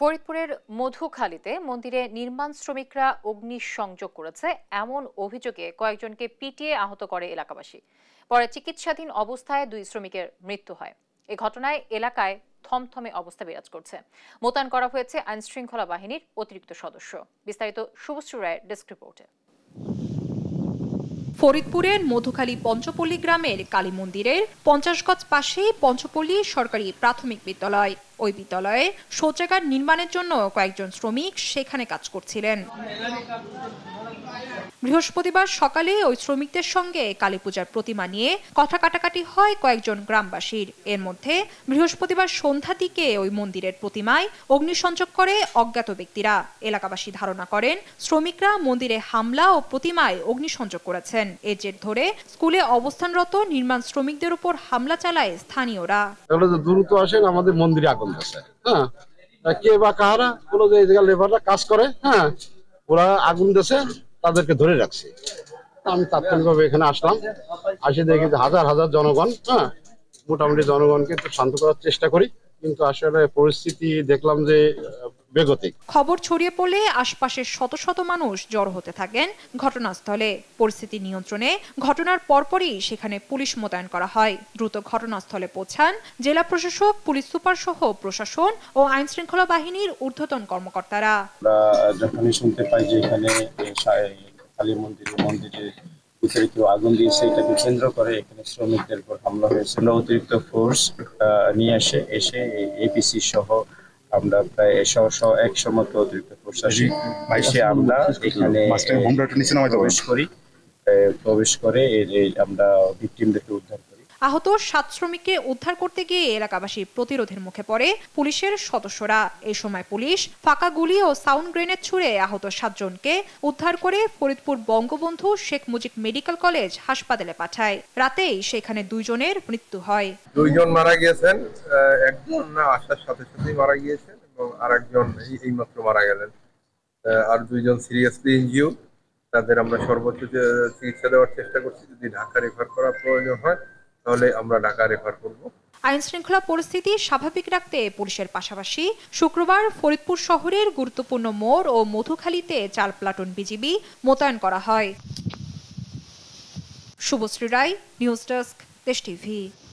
ফরিদপুরের মধুখালীতে মন্দিরে নির্মাণ শ্রমিকরা অগ্নিসংযোগ করেছে এমন অভিযোগে কয়েকজনকে পিটিয়ে আহত করে এলাকাবাসী পরে চিকিৎসাধীন অবস্থায় দুই শ্রমিকের মৃত্যু হয় এ ঘটনায় এলাকায় থমথমে অবস্থা বিরাজ করছে মোতায়েন করা হয়েছে আইনশৃঙ্খলা বাহিনীর অতিরিক্ত সদস্য বিস্তারিত শুভশ্রী রায়ের ডেস্ক রিপোর্টে ফরিদপুরের মধুখালী পঞ্চপল্লী গ্রামের কালী মন্দিরের পঞ্চাশগজ পাশেই পঞ্চপল্লী সরকারি প্রাথমিক বিদ্যালয় ওই বিদ্যালয়ে শৌচাগার নির্মাণের জন্য কয়েকজন শ্রমিক সেখানে কাজ করছিলেন বৃহস্পতিবার সকালে ওই শ্রমিকদের সঙ্গে কালীপূজার প্রতিমা নিয়ে কথা কাটাকাটি হয় কয়েকজন গ্রামবাসীর এর মধ্যে বৃহস্পতিবার সন্ধ্যা দিকে ওই মন্দিরের প্রতিমায় অগ্নিসংযোগ করে অজ্ঞাত ব্যক্তিরা এলাকাবাসী ধারণা করেন শ্রমিকরা মন্দিরে হামলা ও প্রতিমায় অগ্নিসংযোগ করেছেন এর জের ধরে স্কুলে অবস্থানরত নির্মাণ শ্রমিকদের উপর হামলা চালায় স্থানীয়রা দ্রুত আসেন আমাদের মন্দিরে আগুন হ্যাঁ কে বা কাহারা কোনো লেবাররা কাজ করে হ্যাঁ ওরা আগুন দেশে তাদেরকে ধরে রাখছে আমি তাৎক্ষণিকভাবে এখানে আসলাম আসে দেখি হাজার হাজার জনগণ হ্যাঁ মোটামুটি জনগণকে একটু শান্ত করার চেষ্টা করি কিন্তু আসলে পরিস্থিতি দেখলাম যে বেগতিক খবর ছড়িয়ে পড়লে আশপাশের শত শত মানুষ জড় হতে থাকেন ঘটনাস্থলে পরিস্থিতি নিয়ন্ত্রণে ঘটনার পরপরই সেখানে পুলিশ মোতায়েন করা হয় দ্রুত ঘটনাস্থলে পৌঁছান জেলা প্রশাসক পুলিশ সুপার সহ প্রশাসন ও আইন শৃঙ্খলা বাহিনীর ঊর্ধ্বতন কর্মকর্তারা যখনই শুনতে পাই যে এখানে কালী মন্দির মন্দিরে ভিতরে কেউ আগুন দিয়েছে এটাকে কেন্দ্র করে এখানে শ্রমিকদের উপর হামলা হয়েছিল অতিরিক্ত ফোর্স নিয়ে আসে এসে এপিসি সহ আমরা প্রায় একশো একশো মতো অতিরিক্ত প্রশাসী এসে আমরা এখানে প্রবেশ করি প্রবেশ করে আমরা ভিক্টিমদেরকে উদ্ধার করি আহত সাত শ্রমিককে উদ্ধার করতে গিয়ে এলাকাবাসী প্রতিরোধের মুখে পড়ে পুলিশের সদস্যরা এ সময় পুলিশ ফাঁকা গুলি ও সাউন্ড গ্রেনেড ছুড়ে আহত সাতজনকে উদ্ধার করে ফরিদপুর বঙ্গবন্ধু শেখ মুজিব মেডিকেল কলেজ হাসপাতালে পাঠায় রাতেই সেখানে দুইজনের মৃত্যু হয় দুইজন মারা গিয়েছেন একজন না আসার সাথে সাথেই মারা গিয়েছেন এবং আরেকজন এই মাত্র মারা গেলেন আর দুইজন সিরিয়াসলি ইনজিও তাদের আমরা সর্বোচ্চ চিকিৎসা দেওয়ার চেষ্টা করছি যদি ঢাকা রেফার করা প্রয়োজন হয় তাহলে আমরা ঢাকা রেফার করব আইন শৃঙ্খলা পরিস্থিতি স্বাভাবিক রাখতে পুলিশের পাশাপাশি শুক্রবার ফরিদপুর শহরের গুরুত্বপূর্ণ মোড় ও মধুখালীতে চার প্লাটুন বিজিবি মোতায়েন করা হয় Subhashree Roy news desk Desh TV